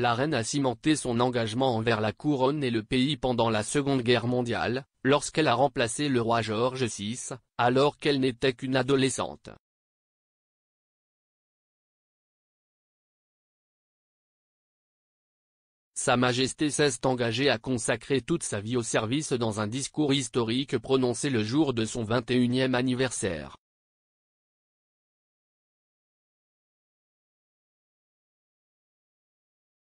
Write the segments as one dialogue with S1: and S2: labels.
S1: la reine a cimenté son engagement envers la couronne et le pays pendant la Seconde Guerre mondiale, lorsqu'elle a remplacé le roi George VI, alors qu'elle n'était qu'une adolescente. Sa Majesté s'est engagée à consacrer toute sa vie au service dans un discours historique prononcé le jour de son 21e anniversaire.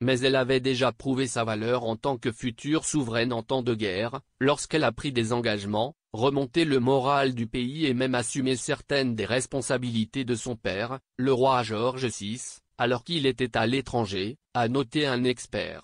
S2: mais elle avait déjà prouvé sa
S1: valeur en tant que future souveraine en temps de guerre, lorsqu'elle a pris des engagements, remonté le moral du pays et même assumé certaines des responsabilités de son père, le roi George VI, alors qu'il était à l'étranger, a noté un expert.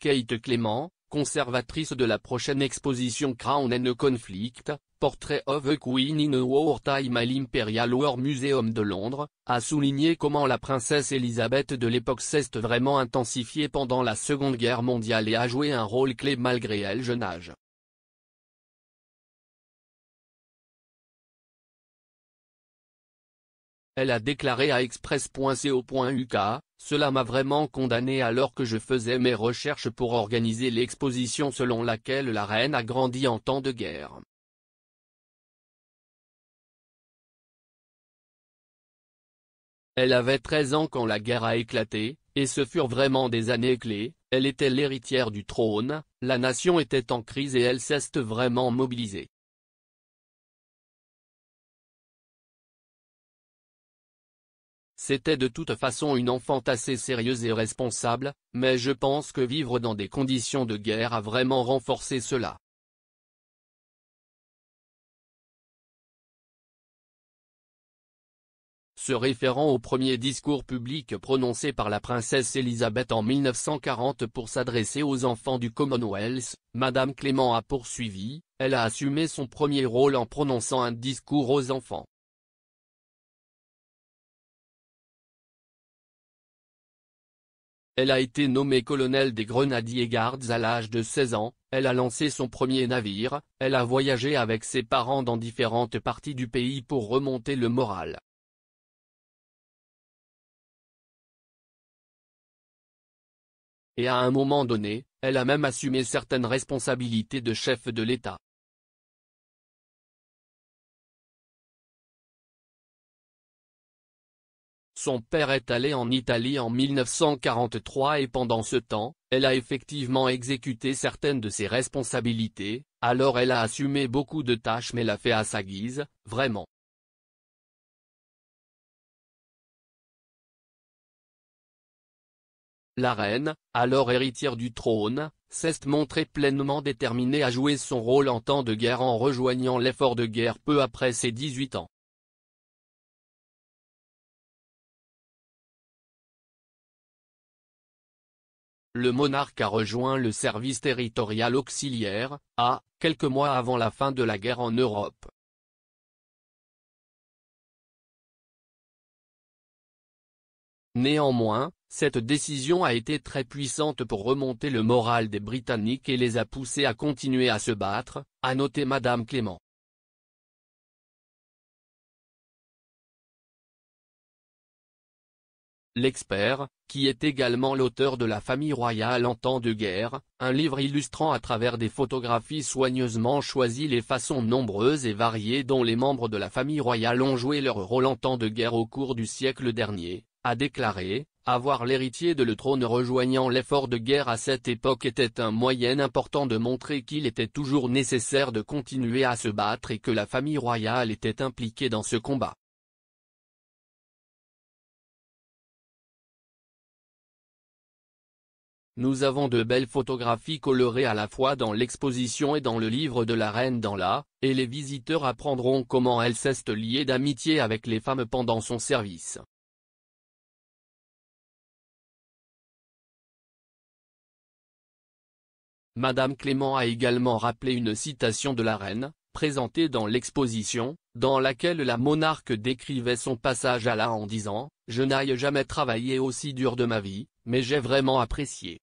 S1: Kate Clément, conservatrice de la prochaine exposition Crown and Conflict, Portrait of a Queen in a Wartime à l'Imperial War Museum de Londres, a souligné comment la princesse Elisabeth de l'époque s'est vraiment intensifiée pendant la Seconde Guerre mondiale et a joué un rôle clé malgré elle jeune âge. Elle a déclaré à express.co.uk, cela m'a vraiment condamné alors que je faisais mes recherches pour organiser l'exposition selon laquelle la reine a grandi en temps de guerre. Elle avait 13 ans quand la guerre a éclaté, et ce furent vraiment des années clés, elle était l'héritière du trône, la nation était en crise et elle s'est vraiment mobilisée. C'était de toute façon une enfant assez sérieuse et responsable, mais je pense que vivre dans des conditions de guerre a vraiment renforcé cela.
S2: se référant
S1: au premier discours public prononcé par la princesse Elisabeth en 1940 pour s'adresser aux enfants du Commonwealth, Madame Clément a poursuivi, elle a assumé son premier rôle en prononçant un discours aux enfants.
S2: Elle a été nommée colonel des
S1: Grenadiers gardes à l'âge de 16 ans, elle a lancé son premier navire, elle a voyagé avec ses parents dans différentes parties du pays pour remonter le moral.
S3: Et à un moment donné, elle a même assumé certaines responsabilités de chef de l'État.
S1: Son père est allé en Italie en 1943 et pendant ce temps, elle a effectivement exécuté certaines de ses responsabilités, alors elle a assumé beaucoup de tâches mais l'a fait à sa guise, vraiment.
S2: La reine, alors héritière
S1: du trône, s'est montrée pleinement déterminée à jouer son rôle en temps de guerre en rejoignant l'effort de guerre peu après ses 18 ans.
S2: le monarque a rejoint le service territorial auxiliaire, à, quelques mois avant la fin de la guerre en Europe.
S1: Néanmoins, cette décision a été très puissante pour remonter le moral des Britanniques et les a poussés à continuer à se battre, a noté Madame Clément. L'expert, qui est également l'auteur de La famille royale en temps de guerre, un livre illustrant à travers des photographies soigneusement choisies les façons nombreuses et variées dont les membres de la famille royale ont joué leur rôle en temps de guerre au cours du siècle dernier, a déclaré, avoir l'héritier de le trône rejoignant l'effort de guerre à cette époque était un moyen important de montrer qu'il était toujours nécessaire de continuer à se battre et que la famille royale était impliquée dans ce combat. Nous avons de belles photographies colorées à la fois dans l'exposition et dans le livre de la reine dans la, et les visiteurs apprendront comment elle s'est liée d'amitié avec les femmes pendant son service. Madame Clément a également rappelé une citation de la reine, présentée dans l'exposition, dans laquelle la monarque décrivait son passage à la en disant « Je n'aille jamais travailler aussi dur de ma vie, mais j'ai vraiment apprécié.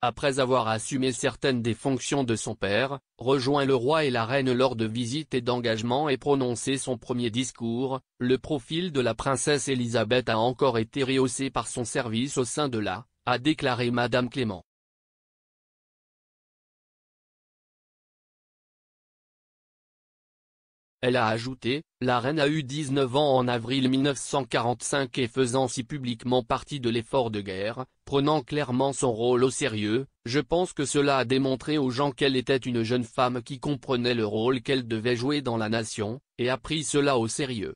S1: Après avoir assumé certaines des fonctions de son père, rejoint le roi et la reine lors de visites et d'engagements et prononcé son premier discours, le profil de la princesse Elisabeth a encore été rehaussé par son service au sein de la, a déclaré Madame Clément. Elle a ajouté, la reine a eu 19 ans en avril 1945 et faisant si publiquement partie de l'effort de guerre, prenant clairement son rôle au sérieux, je pense que cela a démontré aux gens qu'elle était une jeune femme qui comprenait le rôle qu'elle devait jouer dans la nation, et a pris cela au sérieux.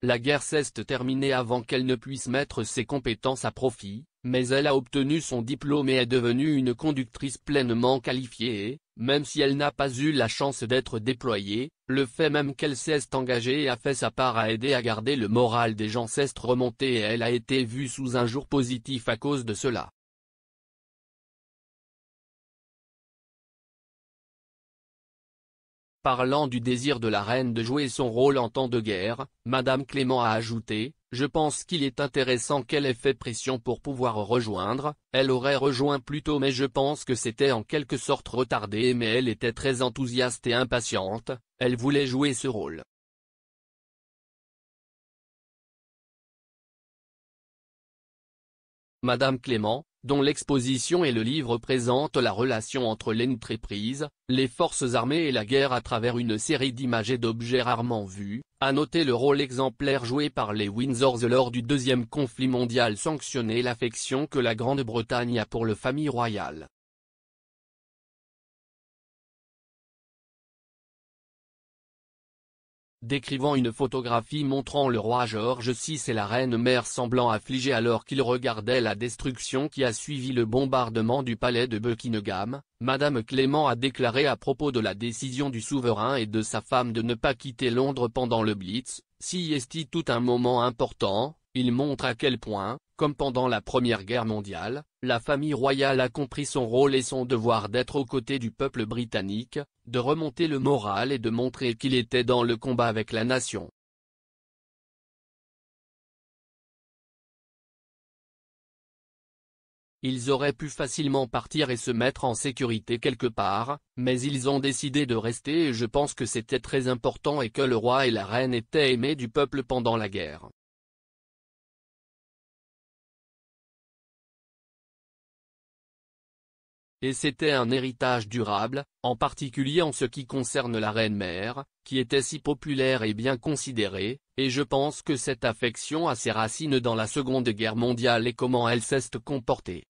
S1: La guerre cesse terminée avant qu'elle ne puisse mettre ses compétences à profit, mais elle a obtenu son diplôme et est devenue une conductrice pleinement qualifiée même si elle n'a pas eu la chance d'être déployée, le fait même qu'elle s'est engagée a fait sa part à aider à garder le moral des gens s'est remonté et elle a été vue sous un jour positif à cause de cela. Parlant du désir de la reine de jouer son rôle en temps de guerre, Madame Clément a ajouté, je pense qu'il est intéressant qu'elle ait fait pression pour pouvoir rejoindre, elle aurait rejoint plus tôt mais je pense que c'était en quelque sorte retardé mais elle était très enthousiaste et impatiente, elle voulait jouer ce rôle.
S2: Madame Clément, dont
S1: l'exposition et le livre présentent la relation entre l'entreprise, les forces armées et la guerre à travers une série d'images et d'objets rarement vus, à noter le rôle exemplaire joué par les Windsors lors du deuxième conflit mondial sanctionné l'affection que la Grande-Bretagne a
S2: pour le famille royale.
S1: décrivant une photographie montrant le roi George VI et la reine mère semblant affligés alors qu'ils regardaient la destruction qui a suivi le bombardement du palais de Buckingham, Madame Clément a déclaré à propos de la décision du souverain et de sa femme de ne pas quitter Londres pendant le Blitz, si est tout un moment important, il montre à quel point, comme pendant la Première Guerre mondiale, la famille royale a compris son rôle et son devoir d'être aux côtés du peuple britannique, de remonter le moral et de montrer qu'il était dans le combat avec la nation. Ils auraient pu facilement partir et se mettre en sécurité quelque part, mais ils ont décidé de rester et je pense que c'était très important et que le roi et la reine étaient aimés du peuple pendant la guerre. Et c'était un héritage durable, en particulier en ce qui concerne la reine-mère, qui était si populaire et bien considérée, et je pense que cette affection a ses racines dans la Seconde Guerre mondiale et comment elle s'est comportée.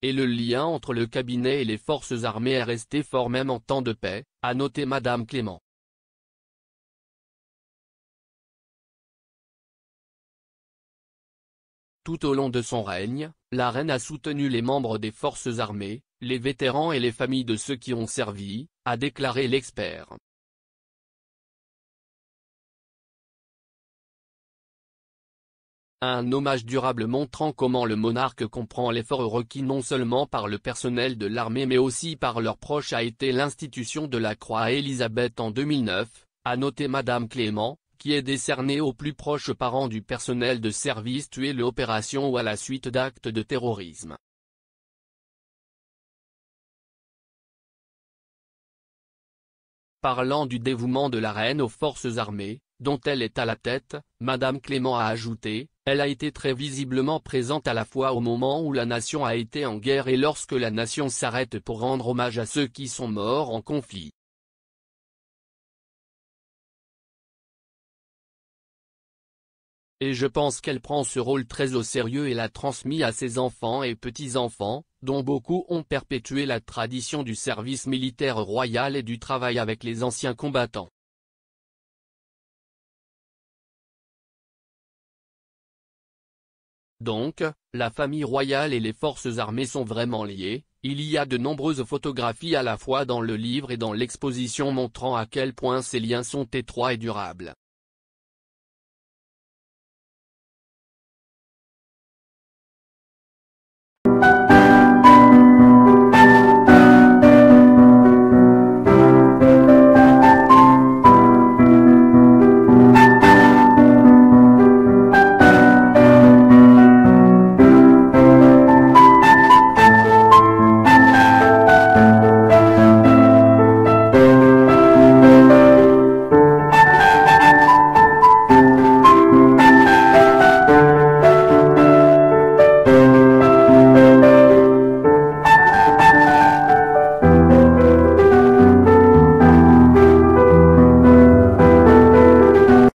S2: et le lien entre le cabinet et les forces armées est resté fort même en temps de paix, a noté Madame Clément.
S1: Tout au long de son règne, la reine a soutenu les membres des forces armées, les vétérans et les familles de ceux qui ont servi, a déclaré
S2: l'expert.
S1: Un hommage durable montrant comment le monarque comprend l'effort requis non seulement par le personnel de l'armée mais aussi par leurs proches a été l'institution de la Croix à en 2009, a noté Madame Clément, qui est décerné aux plus proches parents du personnel de service tué l'opération ou à la suite d'actes de terrorisme. Parlant du dévouement de la reine aux forces armées, dont elle est à la tête, Madame Clément a ajouté, elle a été très visiblement présente à la fois au moment où la nation a été en guerre et lorsque la nation s'arrête pour rendre hommage à ceux qui sont morts en conflit. Et je pense qu'elle prend ce rôle très au sérieux et l'a transmis à ses enfants et petits-enfants, dont beaucoup ont perpétué la tradition du service militaire royal et du travail
S2: avec les anciens combattants.
S1: Donc, la famille royale et les forces armées sont vraiment liées, il y a de nombreuses photographies à la fois dans le livre et dans l'exposition montrant à quel point ces liens sont étroits et durables.